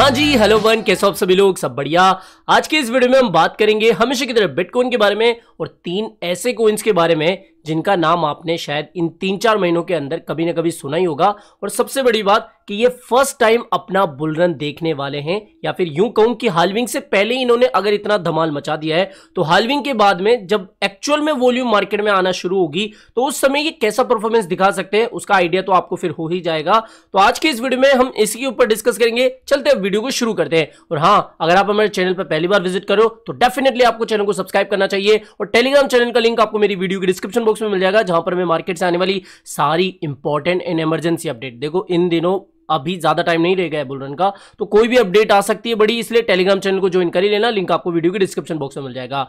हाँ जी hello one कैसे आप सभी लोग सब बढ़िया आज के इस वीडियो में हम बात करेंगे हमेशा की तरह बिटकॉइन के बारे में और तीन ऐसे कोइंस के बारे में जिनका नाम आपने शायद इन तीन चार महीनों के अंदर कभी ना कभी सुना ही होगा और सबसे बड़ी बात कि ये फर्स्ट टाइम अपना बुलरन देखने वाले हैं या फिर यूं कहूं कि हालविंग से पहले इन्होंने अगर इतना धमाल मचा दिया है तो हालविंग के बाद में जब एक्चुअल में वॉल्यूम मार्केट में आना शुरू होगी तो उस समय ये कैसा परफॉर्मेंस दिखा सकते हैं उसका आइडिया तो आपको फिर हो ही जाएगा तो आज के इस वीडियो में हम इसके ऊपर डिस्कस करेंगे चलते हैं वीडियो को शुरू करते हैं और हाँ अगर आप हमारे चैनल पर पहली बार विजिट करो तो डेफिनेटली आपको चैनल को सब्सक्राइब करना चाहिए और टेलीग्राम चैनल का लिंक आपको मेरी वीडियो की डिस्क्रिप्शन बॉक्स में मिल जाएगा जहां पर मैं मार्केट से आने वाली सारी इंपॉर्टेंट एंड इमरजेंसी अपडेट देखो इन दिनों अभी ज्यादा टाइम नहीं रहेगा बुलरन का तो कोई भी अपडेट आ सकती है बड़ी इसलिए टेलीग्राम चैनल को ज्वाइन कर ही लेना लिंक आपको वीडियो के डिस्क्रिप्शन बॉक्स में मिल जाएगा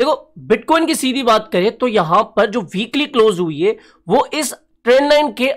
देखो बिटकॉइन की सीधी बात करें तो यहां पर जो वीकली क्लोज हुई है वो इस ट्रेंड लाइन के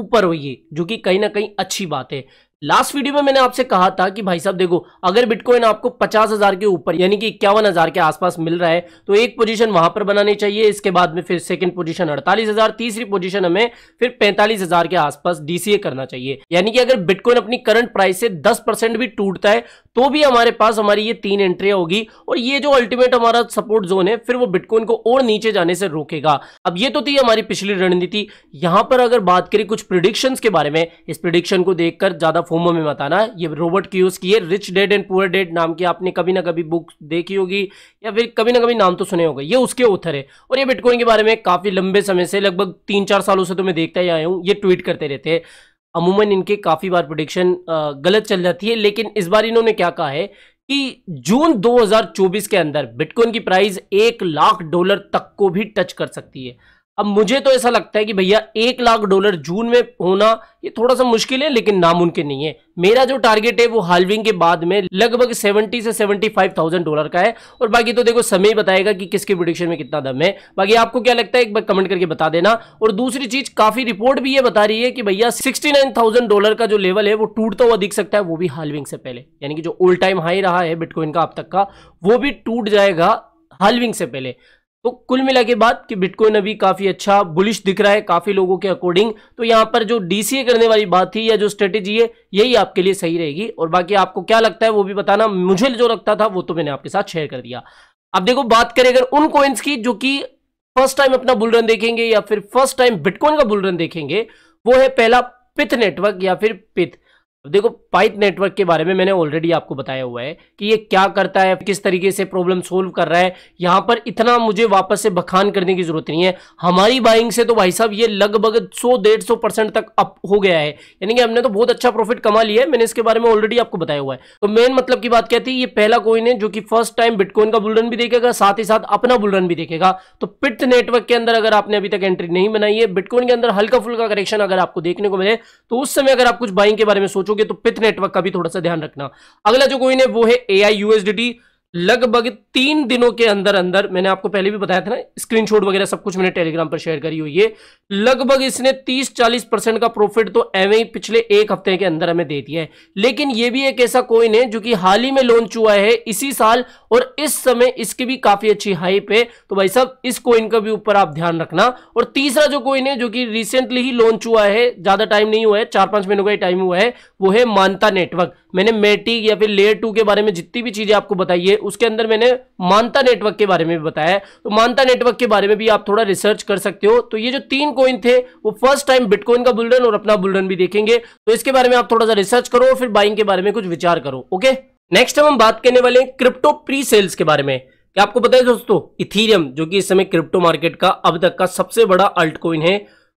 ऊपर हुई है जो कि कहीं ना कहीं अच्छी बात है लास्ट वीडियो में मैंने आपसे कहा था कि भाई साहब देखो अगर बिटकॉइन आपको पचास हजार के ऊपर यानी कि इक्यावन हजार के आसपास मिल रहा है तो एक पोजीशन वहां पर बनानी चाहिए इसके बाद में फिर सेकंड पोजीशन अड़तालीस हजार तीसरी पोजीशन हमें फिर पैंतालीस हजार के आसपास डीसीए करना चाहिए यानी कि अगर बिटकॉइन अपनी करंट प्राइस से दस भी टूटता है तो भी हमारे पास हमारी ये तीन एंट्रियां होगी और ये जो अल्टीमेट हमारा सपोर्ट जोन है फिर वो बिटकॉइन को और नीचे जाने से रोकेगा अब ये तो थी हमारी पिछली रणनीति यहां पर अगर बात करें कुछ प्रिडिक्शन के बारे में इस प्रिडिक्शन को देखकर ज्यादा फोमो में बताना ये रॉबर्ट क्यूज की है rich dad and poor dad नाम की आपने कभी ना कभी बुक देखी होगी या फिर कभी ना कभी नाम तो सुने होगा ये उसके ऑथर है और ये बिटकॉइन के बारे में काफी लंबे समय से लगभग तीन चार सालों से तो मैं देखता ही आया हूँ ये ट्वीट करते रहते हैं अमूमन इनके काफ़ी बार प्रोडिक्शन गलत चल जाती है लेकिन इस बार इन्होंने क्या कहा है कि जून 2024 के अंदर बिटकॉइन की प्राइस एक लाख डॉलर तक को भी टच कर सकती है अब मुझे तो ऐसा लगता है कि भैया एक लाख डॉलर जून में होना ये थोड़ा सा मुश्किल है लेकिन नामुमकिन नहीं है मेरा जो टारगेट है वो हालविंग के बाद में लगभग 70 से फाइव थाउजेंड डॉलर का है और बाकी तो देखो समय बताएगा कि किसके प्रोडिक्शन में कितना दम है बाकी आपको क्या लगता है एक बार कमेंट करके बता देना और दूसरी चीज काफी रिपोर्ट भी ये बता रही है कि भैया सिक्सटी डॉलर का जो लेवल है वो टूटता हुआ दिख सकता है वो भी हालविंग से पहले यानी कि जो ओल्ड टाइम हाई रहा है बिटकॉइन का अब तक का वो भी टूट जाएगा हालविंग से पहले तो कुल मिला के बाद कि बिटकॉइन अभी काफ़ी अच्छा बुलिश दिख रहा है काफ़ी लोगों के अकॉर्डिंग तो यहाँ पर जो डीसीए करने वाली बात थी या जो स्ट्रेटेजी है यही आपके लिए सही रहेगी और बाकी आपको क्या लगता है वो भी बताना मुझे जो लगता था वो तो मैंने आपके साथ शेयर कर दिया अब देखो बात करें अगर उन कॉइन्स की जो कि फर्स्ट टाइम अपना बुलरन देखेंगे या फिर फर्स्ट टाइम बिटकॉइन का बुलरन देखेंगे वो है पहला पिथ नेटवर्क या फिर पिथ तो देखो पाइप नेटवर्क के बारे में मैंने ऑलरेडी आपको बताया हुआ है कि ये क्या करता है किस तरीके से प्रॉब्लम सोल्व कर रहा है यहां पर इतना मुझे वापस से बखान करने की जरूरत नहीं है हमारी बाइंग से तो भाई साहब ये लगभग सौ डेढ़ सौ परसेंट तक अप हो गया है यानी कि हमने तो बहुत अच्छा प्रॉफिट कमा लिया है मैंने इसके बारे में ऑलरेडी आपको बताया हुआ है तो मेन मतलब की बात कहती है ये पहला कोइन है जो कि फर्स्ट टाइम बिटकॉइन का बुलरन भी देखेगा साथ ही साथ अपना बुलरन भी देखेगा तो पिट नेटवर्क के अंदर अगर आपने अभी तक एंट्री नहीं बनाई है बिटकॉइन के अंदर हल्का फुल्का करेक्शन अगर आपको देखने को मिले तो उस समय अगर आप कुछ बाइंग के बारे में सोचोगे दोगे तो पिथ नेटवर्क का भी थोड़ा सा ध्यान रखना अगला जो कोइन है वो है ए आई यूएसडी लगभग तीन दिनों के अंदर अंदर मैंने आपको पहले भी बताया था ना स्क्रीनशॉट वगैरह सब कुछ मैंने टेलीग्राम पर शेयर करी हुई है लगभग इसने 30-40 परसेंट का प्रॉफिट तो एवं ही पिछले एक हफ्ते के अंदर हमें दे दिया है लेकिन यह भी एक ऐसा कोइन है जो कि हाल ही में लॉन्च हुआ है इसी साल और इस समय इसकी भी काफी अच्छी हाइप है तो भाई साहब इस कोइन का भी ऊपर आप ध्यान रखना और तीसरा जो कोइन है जो कि रिसेंटली ही लॉन्च हुआ है ज्यादा टाइम नहीं हुआ है चार पांच महीनों का ही टाइम हुआ है वो है मानता नेटवर्क मैंने मेटिक या फिर लेयर टू के बारे में जितनी भी चीज़ें आपको बताई है उसके अंदर मैंने मानता नेटवर्क के बारे में भी बताया है तो मानता नेटवर्क के बारे में भी आप थोड़ा रिसर्च कर सकते हो तो ये जो तीन कोइन थे वो फर्स्ट टाइम बिटकॉइन का बुलडन और अपना बुलडन भी देखेंगे तो इसके बारे में आप थोड़ा सा रिसर्च करो फिर बाइंग के बारे में कुछ विचार करो ओके नेक्स्ट हम बात करने वाले क्रिप्टो प्री सेल्स के बारे में क्या आपको बताए दोस्तों इथीरियम जो कि इस समय क्रिप्टो मार्केट का अब तक का सबसे बड़ा अल्ट कॉइन है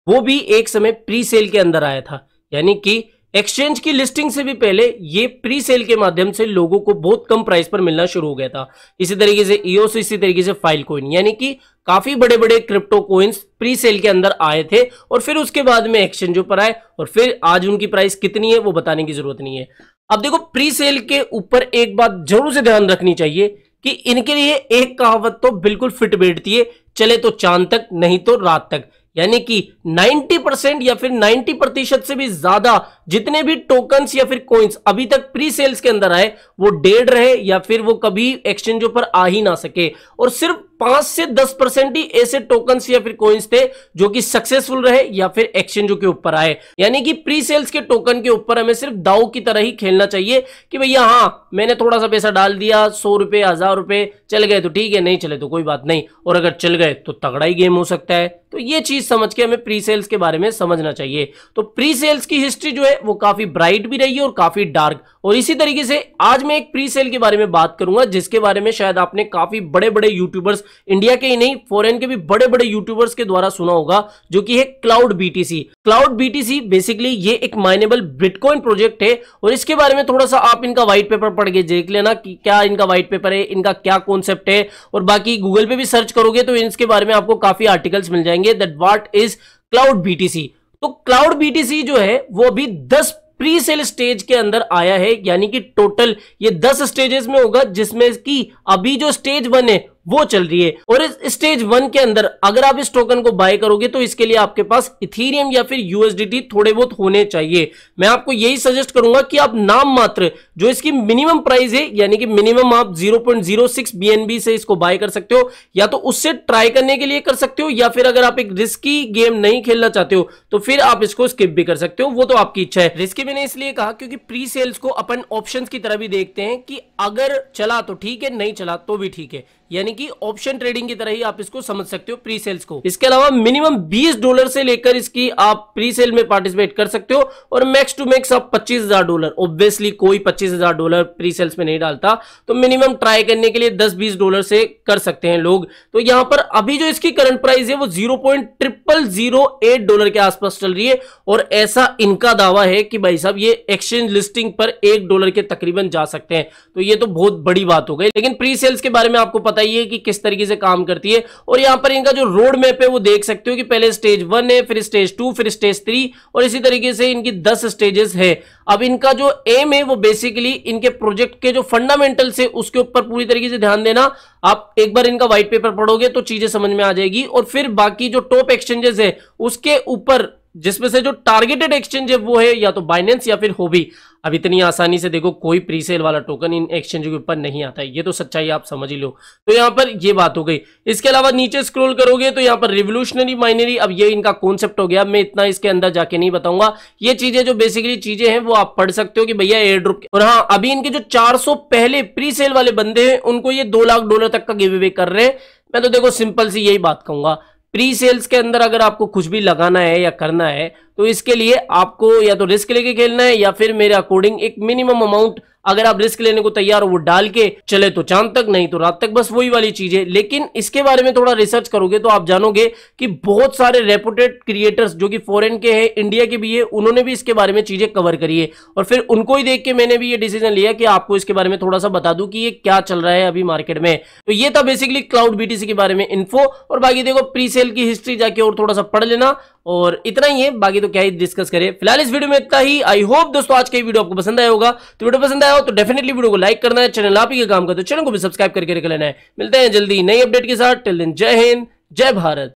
वो भी एक समय प्री सेल के अंदर आया था यानी कि एक्सचेंज की लिस्टिंग से भी पहले ये प्री सेल के माध्यम से लोगों को बहुत कम प्राइस पर मिलना शुरू हो गया था इसी तरीके से ईओस e इसी तरीके से फाइल कोइन यानी कि काफी बड़े बड़े क्रिप्टो कोइंस प्री सेल के अंदर आए थे और फिर उसके बाद में एक्सचेंजों पर आए और फिर आज उनकी प्राइस कितनी है वो बताने की जरूरत नहीं है अब देखो प्री सेल के ऊपर एक बात जरूर से ध्यान रखनी चाहिए कि इनके लिए एक कहावत तो बिल्कुल फिट बैठती है चले तो चांद तक नहीं तो रात तक यानी कि 90 परसेंट या फिर 90 प्रतिशत से भी ज्यादा जितने भी टोकन्स या फिर कॉइन्स अभी तक प्री सेल्स के अंदर आए वो डेड रहे या फिर वो कभी एक्सचेंजों पर आ ही ना सके और सिर्फ पांच से दस परसेंट ही ऐसे टोकन या फिर कोइंस थे जो कि सक्सेसफुल रहे या फिर एक्सचेंजों के ऊपर आए यानी कि प्री सेल्स के टोकन के ऊपर हमें सिर्फ दाव की तरह ही खेलना चाहिए कि भैया हाँ मैंने थोड़ा सा पैसा डाल दिया सौ रुपए हजार रुपए चल गए तो ठीक है नहीं चले तो कोई बात नहीं और अगर चल गए तो तगड़ा ही गेम हो सकता है तो ये चीज समझ के हमें प्री सेल्स के बारे में समझना चाहिए तो प्री सेल्स की हिस्ट्री जो है वो काफी ब्राइट भी रही है और काफी डार्क और इसी तरीके से आज मैं एक प्री सेल के बारे में बात करूंगा जिसके बारे में शायद आपने काफी बड़े बड़े यूट्यूबर्स इंडिया के ही नहीं फॉरेन के भी बड़े बड़े यूट्यूबर्स के द्वारा सुना होगा जो कि है cloud BTC cloud BTC basically ये एक माइनेबल बिटकॉइन प्रोजेक्ट है और इसके बारे में थोड़ा सा आप इनका व्हाइट पेपर पढ़ के देख लेना कि क्या इनका व्हाइट पेपर है इनका क्या कॉन्सेप्ट है और बाकी गूगल पे भी सर्च करोगे तो इसके बारे में आपको काफी आर्टिकल्स मिल जाएंगे that what is cloud BTC तो क्लाउड बीटीसी जो है वो अभी दस प्री सेल स्टेज के अंदर आया है यानी कि टोटल ये दस स्टेजेस में होगा जिसमें कि अभी जो स्टेज वन है वो चल रही है और इस स्टेज वन के अंदर अगर आप इस टोकन को बाय करोगे तो इसके लिए आपके पास इथीरियम या फिर यूएसडीटी थोड़े बहुत होने चाहिए मैं आपको यही सजेस्ट करूंगा कि आप नाम मात्र जो इसकी मिनिमम प्राइस है यानी कि मिनिमम आप 0.06 पॉइंट से इसको बाय कर सकते हो या तो उससे ट्राई करने के लिए कर सकते हो या फिर अगर आप एक रिस्की गेम नहीं खेलना चाहते हो तो फिर आप इसको स्किप भी कर सकते हो वो तो आपकी इच्छा है रिस्की मैंने इसलिए कहा क्योंकि प्री सेल्स को अपन ऑप्शन की तरह भी देखते हैं कि अगर चला तो ठीक है नहीं चला तो भी ठीक है यानी कि ऑप्शन ट्रेडिंग की तरह ही आप इसको समझ सकते हो प्री सेल्स को इसके अलावा मिनिमम 20 डॉलर से लेकर इसकी आप प्री सेल में पार्टिसिपेट कर सकते हो और मैक्स टू मैक्स आप 25,000 डॉलर ऑब्वियसली कोई 25,000 डॉलर प्री सेल्स में नहीं डालता तो मिनिमम ट्राई करने के लिए 10-20 डॉलर से कर सकते हैं लोग तो यहां पर अभी जो इसकी करंट प्राइस है वो जीरो डॉलर के आसपास चल रही है और ऐसा इनका दावा है कि भाई साहब ये एक्सचेंज लिस्टिंग पर एक डॉलर के तकरीबन जा सकते हैं तो ये तो बहुत बड़ी बात हो गई लेकिन प्री सेल्स के बारे में आपको पता बताइए कि किस तरीके से काम करती है और यहां पर इनका जो रोड मैप है वो देख सकते हो कि पहले स्टेज वन है फिर स्टेज टू फिर स्टेज थ्री और इसी तरीके से इनकी दस स्टेजेस है अब इनका जो एम है वो बेसिकली इनके प्रोजेक्ट के जो फंडामेंटल है उसके ऊपर पूरी तरीके से ध्यान देना आप एक बार इनका व्हाइट पेपर पढ़ोगे तो चीजें समझ में आ जाएगी और फिर बाकी जो टॉप एक्सचेंजेस है उसके ऊपर जिसमें से जो टारगेटेड एक्सचेंज है वो है या तो बाइनेंस या फिर होबी अब इतनी आसानी से देखो कोई प्री सेल वाला टोकन इन एक्सचेंज के ऊपर नहीं आता है ये तो सच्चाई आप समझ ही लो तो यहाँ पर ये बात हो गई इसके अलावा नीचे स्क्रोल करोगे तो यहाँ पर रिवोल्यूशनरी माइनरी अब ये इनका कॉन्सेप्ट हो गया मैं इतना इसके अंदर जाके नहीं बताऊंगा ये चीजें जो बेसिकली चीजें हैं वो आप पढ़ सकते हो कि भैया एयर ड्रुप और हाँ अभी इनके जो चार पहले प्री सेल वाले बंदे हैं उनको ये दो लाख डॉलर तक का गिव अवे कर रहे हैं मैं तो देखो सिंपल सी यही बात कहूंगा प्री सेल्स के अंदर अगर आपको कुछ भी लगाना है या करना है तो इसके लिए आपको या तो रिस्क लेके खेलना है या फिर मेरे अकॉर्डिंग एक मिनिमम अमाउंट अगर आप रिस्क लेने को तैयार हो वो डाल के चले तो चांद तक नहीं तो रात तक बस वही वाली चीज है लेकिन इसके बारे में थोड़ा रिसर्च करोगे तो आप जानोगे कि बहुत सारे रेपुटेड क्रिएटर्स जो कि फॉरेन के हैं इंडिया के भी है उन्होंने भी इसके बारे में चीजें कवर करी है और फिर उनको ही देख के मैंने भी ये डिसीजन लिया कि आपको इसके बारे में थोड़ा सा बता दू कि ये क्या चल रहा है अभी मार्केट में तो ये था बेसिकली क्लाउड बीटीसी के बारे में इन्फो और बाकी देखो प्री सेल की हिस्ट्री जाके और थोड़ा सा पढ़ लेना और इतना ही है बाकी तो क्या ही डिस्कस करें फिलहाल इस वीडियो में इतना ही आई होप दोस्तों आज का वीडियो आपको पसंद आया होगा तो वीडियो पसंद आया हो तो डेफिनेटली वीडियो को लाइक करना है चैनल आप ही काम का तो चैनल को भी सब्सक्राइब करके रख लेना है मिलते हैं जल्दी नई अपडेट के साथ टेल दिन जय हिंद जय भारत